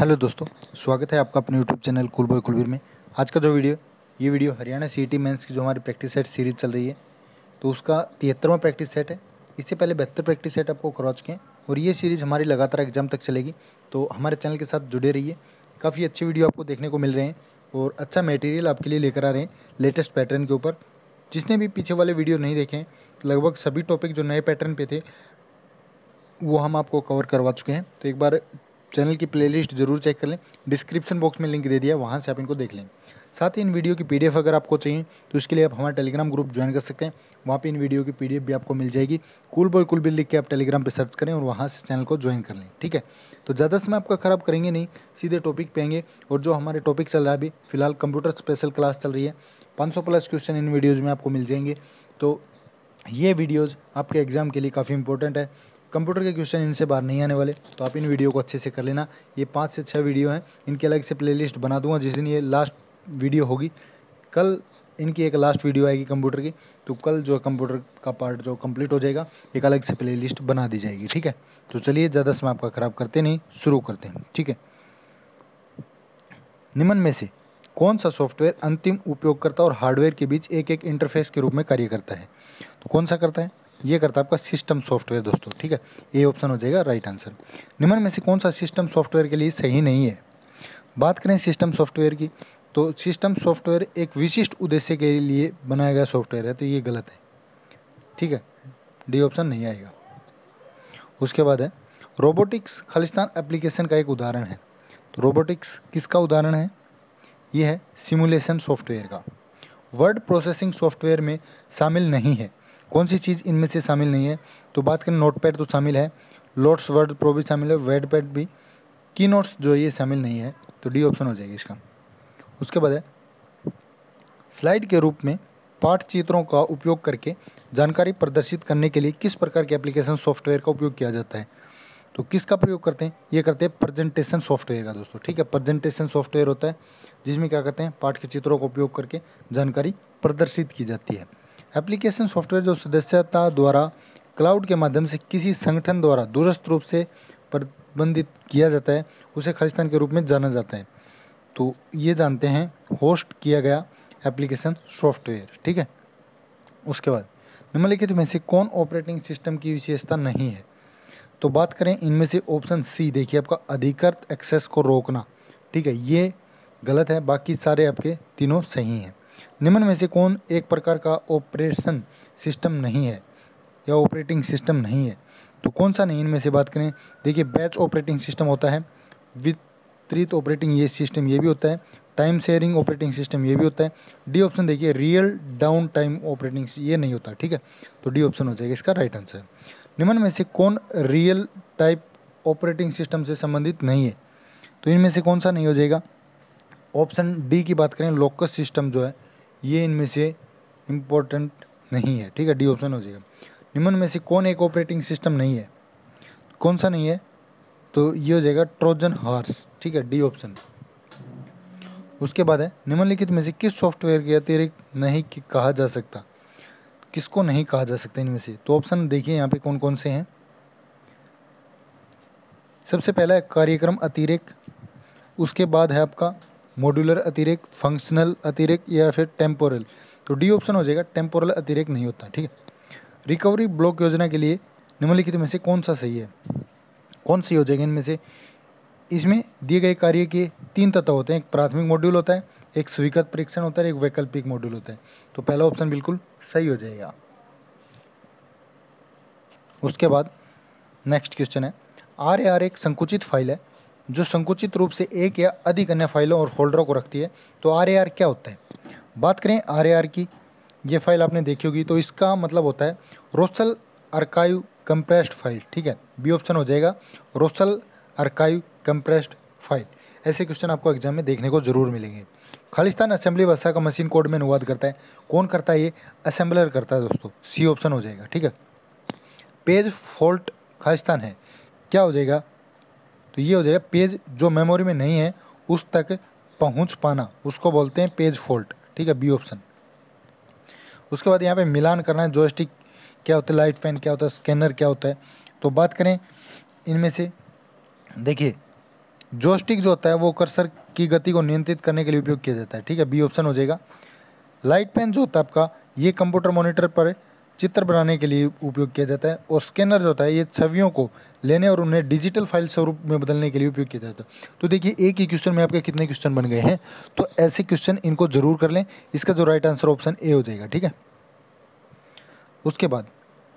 hello दोस्तों स्वागत है आपका अपने YouTube channel cool boy Kulbir में आज का जो वीडियो ये video Haryana C T men's की जो हमारी प्रैक्टिस सेट सीरीज चल रही है तो उसका तिहत्तरवा प्रैक्टिस सेट है इससे पहले बेहतर प्रैक्टिस सेट आपको करवा चुके हैं और ये सीरीज़ हमारी लगातार एग्जाम तक चलेगी तो हमारे चैनल के साथ जुड़े रहिए काफ़ी अच्छी वीडियो आपको देखने को मिल रहे हैं और अच्छा मटेरियल आपके लिए लेकर आ रहे हैं लेटेस्ट पैटर्न के ऊपर जिसने भी पीछे वाले वीडियो नहीं देखे लगभग सभी टॉपिक जो नए पैटर्न पे थे वो हम आपको कवर करवा चुके हैं तो एक बार चैनल की प्लेलिस्ट जरूर चेक कर लें डिस्क्रिप्शन बॉक्स में लिंक दे दिया वहाँ से आप इनको देख लें साथ ही इन वीडियो की पी अगर आपको चाहिए तो इसके लिए आप हमारा टेलीग्राम ग्रुप ज्वाइन कर सकते हैं वहाँ पे इन वीडियो की पीडीएफ भी आपको मिल जाएगी कुल बॉय कुल बिल लिख के आप टेलीग्राम पे सर्च करें और वहाँ से चैनल को ज्वाइन कर लें ठीक है तो ज़्यादा समय आपका ख़राब करेंगे नहीं सीधे टॉपिक पे आएंगे और जो हमारे टॉपिक चल रहा है अभी फिलहाल कंप्यूटर स्पेशल क्लास चल रही है 500 प्लस क्वेश्चन इन वीडियोज़ में आपको मिल जाएंगे तो ये वीडियोज़ आपके एग्ज़ाम के लिए काफ़ी इंपॉर्टेंट है कंप्यूटर के क्वेश्चन इनसे बाहर नहीं आने वाले तो आप इन वीडियो को अच्छे से कर लेना ये पाँच से छः वीडियो हैं इनके अलग से प्लेलिस्ट बना दूंगा जिस दिन ये लास्ट वीडियो होगी कल इनकी एक लास्ट वीडियो आएगी कंप्यूटर की तो कल जो कंप्यूटर का पार्ट जो कंप्लीट हो जाएगा एक अलग से प्लेलिस्ट बना दी जाएगी ठीक है तो चलिए ज़्यादा समय आपका ख़राब करते नहीं शुरू करते हैं ठीक है निम्न में से कौन सा सॉफ्टवेयर अंतिम उपयोगकर्ता और हार्डवेयर के बीच एक एक इंटरफेस के रूप में कार्य करता है तो कौन सा करता है ये करता है आपका सिस्टम सॉफ्टवेयर दोस्तों ठीक है ए ऑप्शन हो जाएगा राइट आंसर निम्न में से कौन सा सिस्टम सॉफ्टवेयर के लिए सही नहीं है बात करें सिस्टम सॉफ्टवेयर की तो सिस्टम सॉफ्टवेयर एक विशिष्ट उद्देश्य के लिए बनाया गया सॉफ्टवेयर है तो ये गलत है ठीक है डी ऑप्शन नहीं आएगा उसके बाद है रोबोटिक्स खालिस्तान एप्लीकेशन का एक उदाहरण है तो रोबोटिक्स किसका उदाहरण है ये है सिमुलेशन सॉफ्टवेयर का वर्ड प्रोसेसिंग सॉफ्टवेयर में शामिल नहीं है कौन सी चीज़ इनमें से शामिल नहीं है तो बात करें नोट पैड तो शामिल है लोट्स वर्ड प्रो भी शामिल है वेड पैड भी की नोट्स जो ये शामिल नहीं है तो डी ऑप्शन हो जाएगी इसका उसके बाद है स्लाइड के रूप में पाठ चित्रों का उपयोग करके जानकारी प्रदर्शित करने के लिए किस प्रकार के एप्लीकेशन सॉफ्टवेयर का उपयोग किया जाता है तो किसका प्रयोग करते हैं ये करते हैं प्रजेंटेशन सॉफ्टवेयर का दोस्तों ठीक है प्रजेंटेशन सॉफ्टवेयर होता है जिसमें क्या करते हैं पाठ के चित्रों का उपयोग करके जानकारी प्रदर्शित की जाती है एप्लीकेशन सॉफ्टवेयर जो सदस्यता द्वारा क्लाउड के माध्यम से किसी संगठन द्वारा दूरस्थ रूप से प्रतिबंधित किया जाता है उसे खालिस्तान के रूप में जाना जाता है तो ये जानते हैं होस्ट किया गया एप्लीकेशन सॉफ्टवेयर ठीक है उसके बाद निम्नलिखित में से कौन ऑपरेटिंग सिस्टम की विशेषता नहीं है तो बात करें इनमें से ऑप्शन सी देखिए आपका अधिकृत एक्सेस को रोकना ठीक है ये गलत है बाकी सारे आपके तीनों सही हैं निम्न में से कौन एक प्रकार का ऑपरेशन सिस्टम नहीं है या ऑपरेटिंग सिस्टम नहीं है तो कौन सा नहीं इनमें से बात करें देखिए बैच ऑपरेटिंग सिस्टम होता है वितरित ऑपरेटिंग ये सिस्टम ये भी होता है टाइम शेयरिंग ऑपरेटिंग सिस्टम ये भी होता है डी ऑप्शन देखिए रियल डाउन टाइम ऑपरेटिंग ये नहीं होता ठीक है तो डी ऑप्शन हो जाएगा इसका राइट आंसर निम्न में से कौन रियल टाइप ऑपरेटिंग सिस्टम से संबंधित नहीं है तो इनमें से कौन सा नहीं हो जाएगा ऑप्शन डी की बात करें लोकस सिस्टम जो है ये इनमें से इम्पोर्टेंट नहीं है ठीक है डी ऑप्शन हो जाएगा निम्न में से कौन एक ऑपरेटिंग सिस्टम नहीं है कौन सा नहीं है तो ये हो जाएगा ट्रोजन हॉर्स ठीक है डी ऑप्शन उसके बाद है निम्नलिखित में से किस सॉफ्टवेयर के अतिरिक्त नहीं कहा जा सकता किसको नहीं कहा जा सकता इनमें से तो ऑप्शन देखिए यहाँ पे कौन कौन से हैं सबसे पहला है कार्यक्रम अतिरिक्त उसके बाद है आपका मॉड्यूलर अतिरेक फंक्शनल अतिरेक या फिर टेम्पोरल तो डी ऑप्शन हो जाएगा टेम्पोरल अतिरेक नहीं होता ठीक है रिकवरी ब्लॉक योजना के लिए निम्नलिखित में से कौन सा सही है कौन सी हो जाएगी इनमें से इसमें दिए गए कार्य के तीन तत्व होते हैं एक प्राथमिक मॉड्यूल होता है एक स्वीकृत परीक्षण होता है एक वैकल्पिक मॉड्यूल होता है तो पहला ऑप्शन बिल्कुल सही हो जाएगा उसके बाद नेक्स्ट क्वेश्चन है आर आर एक संकुचित फाइल है जो संकुचित रूप से एक या अधिक अन्य फाइलों और फोल्डरों को रखती है तो आर क्या होता है बात करें आर की ये फाइल आपने देखी होगी तो इसका मतलब होता है रोसल अर्काइव कंप्रेस्ड फाइल ठीक है बी ऑप्शन हो जाएगा रोसल अर्काइव कंप्रेस्ड फाइल ऐसे क्वेश्चन आपको एग्जाम में देखने को जरूर मिलेंगे खालिस्तान असेंबली भाषा का मशीन कोड में अनुवाद करता है कौन करता है ये असेंबलर करता है दोस्तों सी ऑप्शन हो जाएगा ठीक है पेज फॉल्ट खालिस्तान है क्या हो जाएगा तो ये हो जाएगा पेज जो मेमोरी में नहीं है उस तक पहुंच पाना उसको बोलते हैं पेज फॉल्ट ठीक है बी ऑप्शन उसके बाद यहाँ पे मिलान करना है जोस्टिक क्या होता है लाइट फैन क्या होता है स्कैनर क्या होता है तो बात करें इनमें से देखिए जोस्टिक जो होता है वो कर्सर की गति को नियंत्रित करने के लिए उपयोग किया जाता है ठीक है बी ऑप्शन हो जाएगा लाइट पेन जो होता है आपका ये कंप्यूटर मॉनिटर पर चित्र बनाने के लिए उपयोग किया जाता है और स्कैनर जो होता है ये छवियों को लेने और उन्हें डिजिटल फाइल स्वरूप में बदलने के लिए उपयोग किया जाता है तो देखिए एक ही क्वेश्चन में आपके कितने क्वेश्चन बन गए हैं तो ऐसे क्वेश्चन इनको ज़रूर कर लें इसका जो राइट आंसर ऑप्शन ए हो जाएगा ठीक है उसके बाद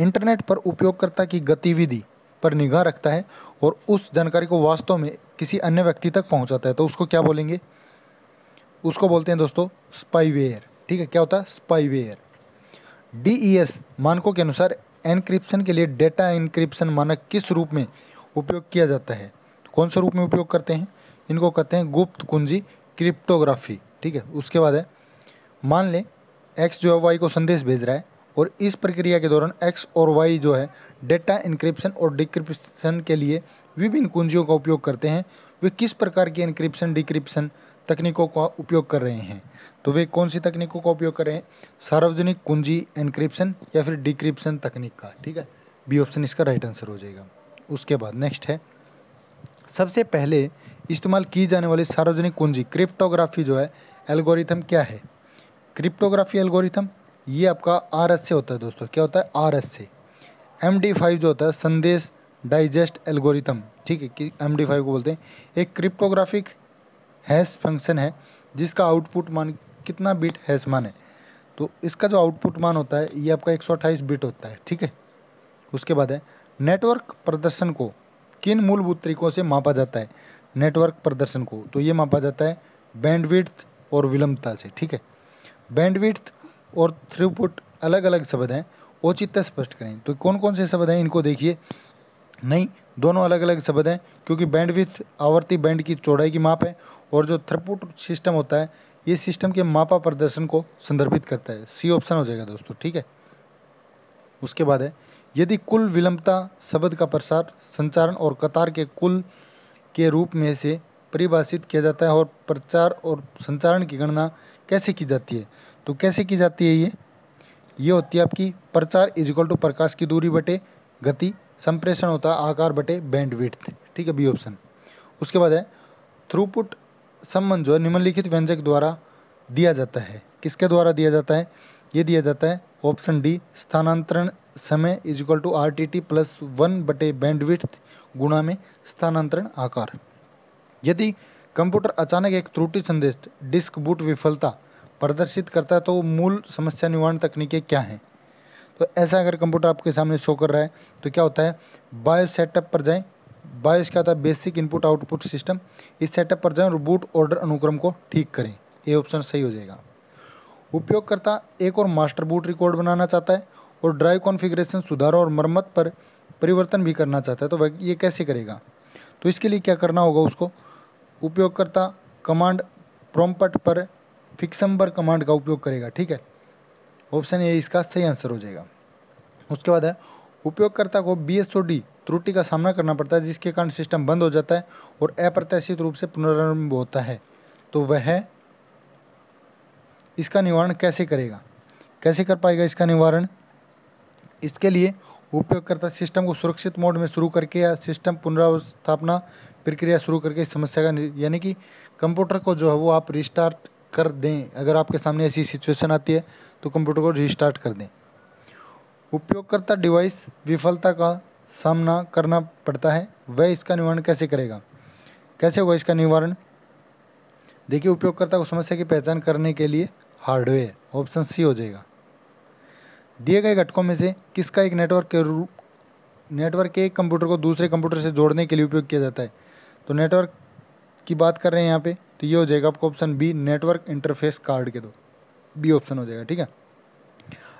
इंटरनेट पर उपयोगकर्ता की गतिविधि पर निगाह रखता है और उस जानकारी को वास्तव में किसी अन्य व्यक्ति तक पहुँचाता है तो उसको क्या बोलेंगे उसको बोलते हैं दोस्तों स्पाईवेयर ठीक है क्या होता है स्पाईवेयर डी e मानकों के अनुसार एनक्रिप्शन के लिए डेटा इनक्रिप्शन मानक किस रूप में उपयोग किया जाता है कौन से रूप में उपयोग करते हैं इनको कहते हैं गुप्त कुंजी क्रिप्टोग्राफी ठीक है उसके बाद है मान लें एक्स जो है वाई को संदेश भेज रहा है और इस प्रक्रिया के दौरान एक्स और वाई जो है डेटा इनक्रिप्शन और डिक्रिप्शन के लिए विभिन्न कुंजियों का उपयोग करते हैं वे किस प्रकार की इनक्रिप्शन डिक्रिप्शन तकनीकों का उपयोग कर रहे हैं तो वे कौन सी तकनीकों का उपयोग करें सार्वजनिक कुंजी एनक्रिप्शन या फिर डिक्रिप्शन तकनीक का ठीक है बी ऑप्शन इसका राइट आंसर हो जाएगा उसके बाद नेक्स्ट है सबसे पहले इस्तेमाल की जाने वाली सार्वजनिक कुंजी क्रिप्टोग्राफी जो है एल्गोरिथम क्या है क्रिप्टोग्राफी एल्गोरिथम ये आपका आर एस से होता है दोस्तों क्या होता है आर एस से एम डी फाइव जो होता है संदेश डाइजेस्ट एल्गोरिथम ठीक है कि एम डी फाइव को बोलते हैं एक क्रिप्टोग्राफिक हैश फंक्शन है जिसका आउटपुट मान कितना बिट हैश मान है तो इसका जो आउटपुट मान होता है ये आपका एक बिट होता है ठीक है उसके बाद है नेटवर्क प्रदर्शन को किन मूलभूत तरीकों से मापा जाता है नेटवर्क प्रदर्शन को तो ये मापा जाता है बैंडविड्थ और विलंबता से ठीक है बैंडविड्थ और थ्रूपुट अलग अलग शब्द हैं औचित्य स्पष्ट करें तो कौन कौन से शब्द हैं इनको देखिए नहीं दोनों अलग अलग शब्द हैं क्योंकि बैंडविथ आवर्ती बैंड की चौड़ाई की माप है और जो थ्रपुट सिस्टम होता है ये सिस्टम के मापा प्रदर्शन को संदर्भित करता है सी ऑप्शन हो जाएगा दोस्तों ठीक है उसके बाद है यदि कुल विलंबता शब्द का प्रसार संचारण और कतार के कुल के रूप में से परिभाषित किया जाता है और प्रचार और संचारण की गणना कैसे की जाती है तो कैसे की जाती है ये ये होती है आपकी प्रचार इज इक्वल टू प्रकाश की दूरी बटे गति संप्रेषण होता है आकार बटे बैंड ठीक है बी ऑप्शन उसके बाद है थ्रूपुट सम्मन जो है निम्नलिखित व्यंजक द्वारा दिया जाता है किसके द्वारा दिया जाता है ये दिया जाता है ऑप्शन डी स्थानांतरण समय is equal to R T T plus one बटे बैंडविथ गुणा में स्थानांतरण आकार यदि कंप्यूटर अचानक एक त्रुटि संदेश डिस्क बूट विफलता प्रदर्शित करता है तो मूल समस्या निवारण तकनीकें क्या हैं तो ऐसा अगर कंप्यूटर आपके सामने शो कर रहा है तो क्या होता है बायो सेटअप पर जाएं बाईस क्या था बेसिक इनपुट आउटपुट सिस्टम इस सेटअप पर जाएं और बूट ऑर्डर अनुक्रम को ठीक करें ये ऑप्शन सही हो जाएगा उपयोगकर्ता एक और मास्टर बूट रिकॉर्ड बनाना चाहता है और ड्राइव कॉन्फ़िगरेशन सुधारों और मरम्मत पर परिवर्तन भी करना चाहता है तो वह ये कैसे करेगा तो इसके लिए क्या करना होगा उसको उपयोगकर्ता कमांड प्रोमपट पर फिक्सम्बर कमांड का उपयोग करेगा ठीक है ऑप्शन ए इसका सही आंसर हो जाएगा उसके बाद है उपयोगकर्ता को बी त्रुटि का सामना करना पड़ता है जिसके कारण सिस्टम बंद हो जाता है और अप्रत्याशित रूप से पुनरारंभ होता है तो वह इसका निवारण कैसे करेगा कैसे कर पाएगा इसका निवारण इसके लिए उपयोगकर्ता सिस्टम को सुरक्षित मोड में शुरू करके या सिस्टम पुनर्स्थापना प्रक्रिया शुरू करके इस समस्या का यानी कि कंप्यूटर को जो है वो आप रिस्टार्ट कर दें अगर आपके सामने ऐसी सिचुएशन आती है तो कंप्यूटर को रिस्टार्ट कर दें उपयोगकर्ता डिवाइस विफलता का सामना करना पड़ता है वह इसका निवारण कैसे करेगा कैसे होगा इसका निवारण देखिए उपयोगकर्ता को समस्या की पहचान करने के लिए हार्डवेयर ऑप्शन सी हो जाएगा दिए गए घटकों में से किसका एक नेटवर्क के रूप नेटवर्क के एक कंप्यूटर को दूसरे कंप्यूटर से जोड़ने के लिए उपयोग किया जाता है तो नेटवर्क की बात कर रहे हैं यहाँ पे तो ये हो जाएगा आपको option B network interface card के दो बी ऑप्शन हो जाएगा ठीक है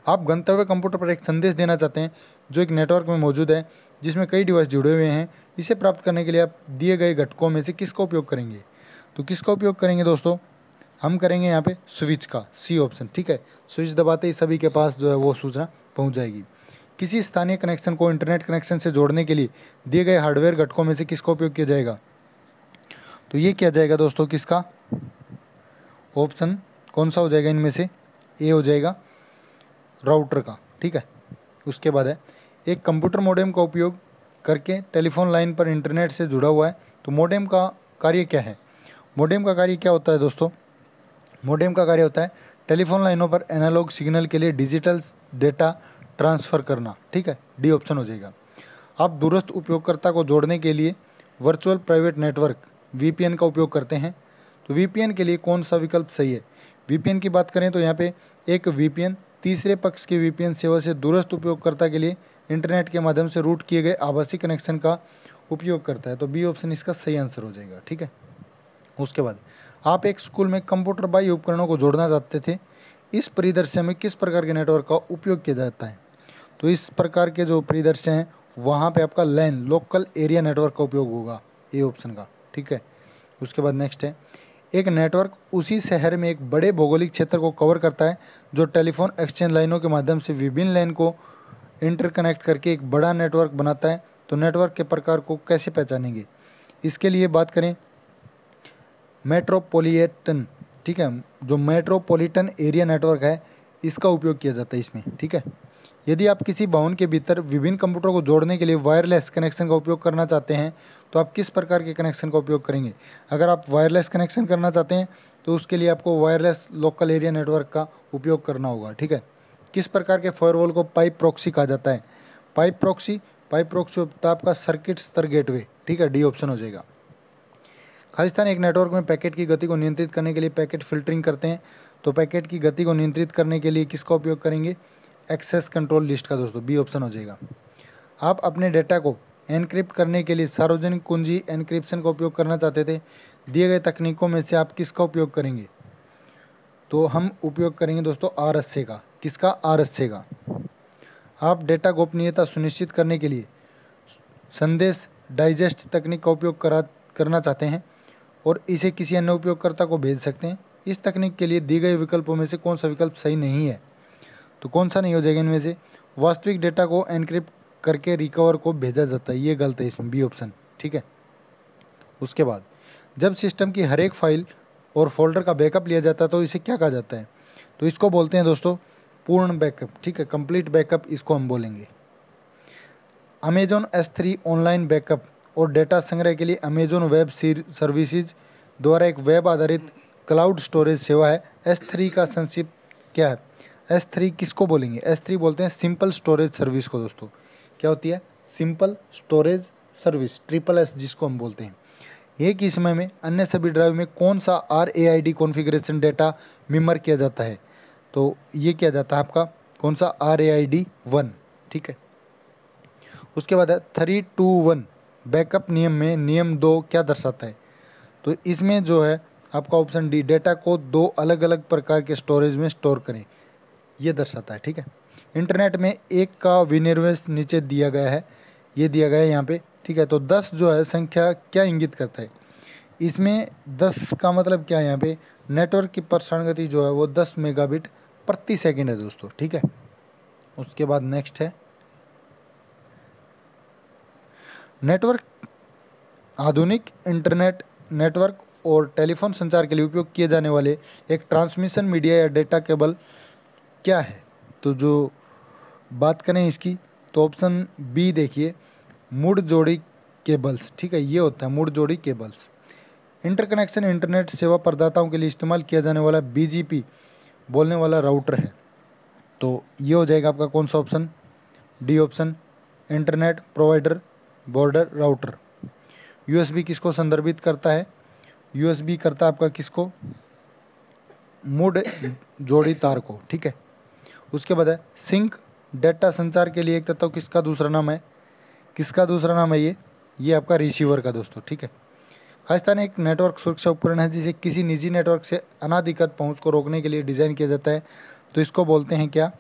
आप गंतव्य कंप्यूटर पर एक संदेश देना चाहते हैं जो एक नेटवर्क में मौजूद है जिसमें कई डिवाइस जुड़े हुए हैं इसे प्राप्त करने के लिए आप दिए गए घटकों में से किसका उपयोग करेंगे तो किसका उपयोग करेंगे दोस्तों हम करेंगे यहाँ पे स्विच का सी ऑप्शन ठीक है स्विच दबाते ही सभी के पास जो है वो सूचना पहुँच जाएगी किसी स्थानीय कनेक्शन को इंटरनेट कनेक्शन से जोड़ने के लिए दिए गए हार्डवेयर घटकों में से किसका उपयोग किया जाएगा तो ये किया जाएगा दोस्तों किसका ऑप्शन कौन सा हो जाएगा इनमें से ए हो जाएगा राउटर का ठीक है उसके बाद है एक कंप्यूटर मोडेम का उपयोग करके टेलीफोन लाइन पर इंटरनेट से जुड़ा हुआ है तो मोडेम का कार्य क्या है मोडेम का कार्य क्या होता है दोस्तों मोडेम का कार्य होता है टेलीफोन लाइनों पर एनालॉग सिग्नल के लिए डिजिटल डेटा ट्रांसफ़र करना ठीक है डी ऑप्शन हो जाएगा आप दूरस्थ उपयोगकर्ता को जोड़ने के लिए वर्चुअल प्राइवेट नेटवर्क वी का उपयोग करते हैं तो वी के लिए कौन सा विकल्प सही है वी की बात करें तो यहाँ पर एक वी तीसरे पक्ष की वीपीएन सेवा से दूरस्थ उपयोगकर्ता के लिए इंटरनेट के माध्यम से रूट किए गए आभासी कनेक्शन का उपयोग करता है तो बी ऑप्शन इसका सही आंसर हो जाएगा ठीक है उसके बाद आप एक स्कूल में कंप्यूटर बाई उपकरणों को जोड़ना चाहते थे इस परिदृश्य में किस प्रकार के नेटवर्क का उपयोग किया जाता है तो इस प्रकार के जो परिदृश्य हैं वहाँ पे आपका लैन लोकल एरिया नेटवर्क का उपयोग होगा ए ऑप्शन का ठीक है उसके बाद नेक्स्ट है एक नेटवर्क उसी शहर में एक बड़े भौगोलिक क्षेत्र को कवर करता है जो टेलीफोन एक्सचेंज लाइनों के माध्यम से विभिन्न लाइन को इंटरकनेक्ट करके एक बड़ा नेटवर्क बनाता है तो नेटवर्क के प्रकार को कैसे पहचानेंगे इसके लिए बात करें मेट्रोपोलिटन ठीक है जो मेट्रोपोलिटन एरिया नेटवर्क है इसका उपयोग किया जाता है इसमें ठीक है यदि आप किसी भवन के भीतर विभिन्न कंप्यूटर को जोड़ने के लिए वायरलेस कनेक्शन का उपयोग करना चाहते हैं तो आप किस प्रकार के कनेक्शन का उपयोग करेंगे अगर आप वायरलेस कनेक्शन करना चाहते हैं तो उसके लिए आपको वायरलेस लोकल एरिया नेटवर्क का उपयोग करना होगा ठीक है किस प्रकार के फायरवॉल को पाइप प्रॉक्सी कहा जाता है पाइप प्रॉक्सी पाइप प्रॉक्सी आपका सर्किट स्तर गेटवे ठीक है डी ऑप्शन हो जाएगा खालिस्तान एक नेटवर्क में पैकेट की गति को नियंत्रित करने के लिए पैकेट फिल्टरिंग करते हैं तो पैकेट की गति को नियंत्रित करने के लिए किसका उपयोग करेंगे एक्सेस कंट्रोल लिस्ट का दोस्तों बी ऑप्शन हो जाएगा आप अपने डेटा को एनक्रिप्ट करने के लिए सार्वजनिक कुंजी एनक्रिप्शन का उपयोग करना चाहते थे दिए गए तकनीकों में से आप किसका उपयोग करेंगे तो हम उपयोग करेंगे दोस्तों आर का किसका आर का आप डेटा गोपनीयता सुनिश्चित करने के लिए संदेश डाइजेस्ट तकनीक का उपयोग करा करना चाहते हैं और इसे किसी अन्य उपयोगकर्ता को भेज सकते हैं इस तकनीक के लिए दिए गए विकल्पों में से कौन सा विकल्प सही नहीं है तो कौन सा नहीं हो जाएगा इनमें से वास्तविक डेटा को एनक्रिप्ट करके रिकवर को भेजा जाता है ये गलत है इसमें बी ऑप्शन ठीक है उसके बाद जब सिस्टम की हर एक फाइल और फोल्डर का बैकअप लिया जाता है तो इसे क्या कहा जाता है तो इसको बोलते हैं दोस्तों पूर्ण बैकअप ठीक है कंप्लीट बैकअप इसको हम बोलेंगे Amazon S three online backup और डेटा संग्रह के लिए अमेजोन वेब सर्विसेज द्वारा एक वेब आधारित क्लाउड स्टोरेज सेवा है एस थ्री का संक्षिप्त क्या है एस थ्री किसको बोलेंगे एस थ्री बोलते हैं सिंपल स्टोरेज सर्विस को दोस्तों क्या होती है simple storage service triple S जिसको हम बोलते हैं एक ही समय में अन्य सभी ड्राइव में कौन सा R A I D configuration data mirror किया जाता है तो ये किया जाता है आपका कौन सा R A I D one ठीक है उसके बाद है थ्री टू वन बैकअप नियम में नियम दो क्या दर्शाता है तो इसमें जो है आपका ऑप्शन डी डेटा को दो अलग अलग प्रकार के स्टोरेज में स्टोर करें ये दर्शाता है ठीक है इंटरनेट में एक का विनिर्वेश नीचे दिया गया है ये दिया गया है यहाँ पे ठीक है तो दस जो है संख्या क्या इंगित करता है इसमें दस का मतलब क्या है यहाँ पे नेटवर्क की प्रसारण गति जो है वो दस मेगाबिट प्रति सेकेंड है दोस्तों ठीक है उसके बाद नेक्स्ट है नेटवर्क आधुनिक इंटरनेट नेटवर्क और टेलीफोन संचार के लिए उपयोग किए जाने वाले एक ट्रांसमिशन मीडिया या डेटा केबल क्या है तो जो बात करें इसकी तो ऑप्शन बी देखिए मुड़ जोड़ी केबल्स ठीक है ये होता है मुड़ जोड़ी केबल्स इंटरकनेक्शन इंटरनेट सेवा प्रदाताओं के लिए इस्तेमाल किया जाने वाला बीजीपी बोलने वाला राउटर है तो ये हो जाएगा आपका कौन सा option D option internet provider border router USB किसको संदर्भित करता है यूएसबी करता है आपका किसको मुड जोड़ी तार को ठीक है उसके बाद है सिंक डेटा संचार के लिए एक तत्व किसका दूसरा नाम है किसका दूसरा नाम है ये ये आपका रिसीवर का दोस्तों ठीक है खासतान एक नेटवर्क सुरक्षा उपकरण है जिसे किसी निजी नेटवर्क से अनाधिकृत पहुंच को रोकने के लिए डिज़ाइन किया जाता है तो इसको बोलते हैं क्या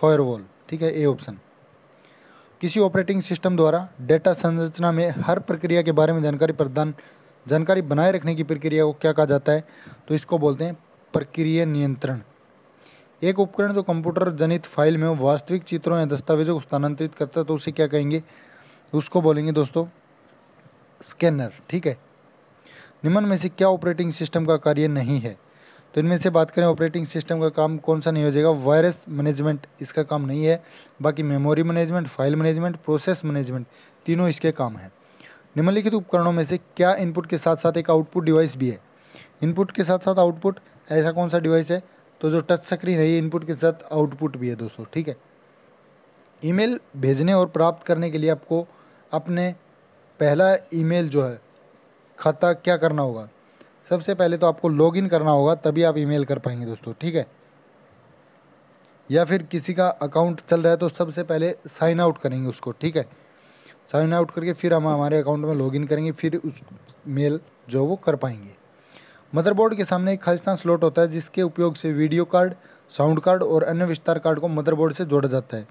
फायरवॉल ठीक है ए ऑप्शन किसी ऑपरेटिंग सिस्टम द्वारा डेटा संरचना में हर प्रक्रिया के बारे में जानकारी प्रदान जानकारी बनाए रखने की प्रक्रिया को क्या कहा जाता है तो इसको बोलते हैं प्रक्रिया नियंत्रण एक उपकरण जो कंप्यूटर जनित फाइल में वास्तविक चित्रों या दस्तावेजों को स्थानांतरित करता है तो उसे क्या कहेंगे उसको बोलेंगे दोस्तों स्कैनर ठीक है निम्न में से क्या ऑपरेटिंग सिस्टम का कार्य नहीं है तो इनमें से बात करें ऑपरेटिंग सिस्टम का काम कौन सा नहीं हो जाएगा वायरस मैनेजमेंट इसका काम नहीं है बाकी memory management file management process management तीनों इसके काम हैं निम्नलिखित उपकरणों में से क्या इनपुट के साथ साथ एक आउटपुट डिवाइस भी है इनपुट के साथ साथ आउटपुट ऐसा कौन सा डिवाइस है तो जो टच स्क्रीन है ये इनपुट के साथ आउटपुट भी है दोस्तों ठीक है ईमेल भेजने और प्राप्त करने के लिए आपको अपने पहला ईमेल जो है खाता क्या करना होगा सबसे पहले तो आपको लॉगिन करना होगा तभी आप ईमेल कर पाएंगे दोस्तों ठीक है या फिर किसी का अकाउंट चल रहा है तो सबसे पहले साइन आउट करेंगे उसको ठीक है साइन आउट करके फिर हम हमारे अकाउंट में लॉगिन करेंगे फिर उस मेल जो वो कर पाएंगे मदरबोर्ड के सामने एक खालिस्तान स्लॉट होता है जिसके उपयोग से वीडियो कार्ड साउंड कार्ड और अन्य विस्तार कार्ड को मदरबोर्ड से जोड़ा जाता है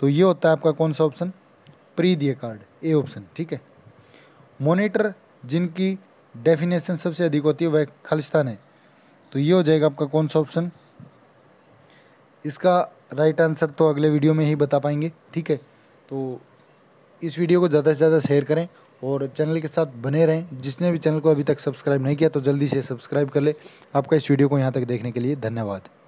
तो ये होता है आपका कौन सा option prepaid card A option ठीक है मोनीटर जिनकी डेफिनेशन सबसे अधिक होती है वह खालिस्तान है तो ये हो जाएगा आपका कौन सा ऑप्शन इसका राइट आंसर तो अगले वीडियो में ही बता पाएंगे ठीक है तो इस वीडियो को ज़्यादा से ज़्यादा शेयर करें और चैनल के साथ बने रहें जिसने भी चैनल को अभी तक सब्सक्राइब नहीं किया तो जल्दी से सब्सक्राइब कर ले आपका इस वीडियो को यहाँ तक देखने के लिए धन्यवाद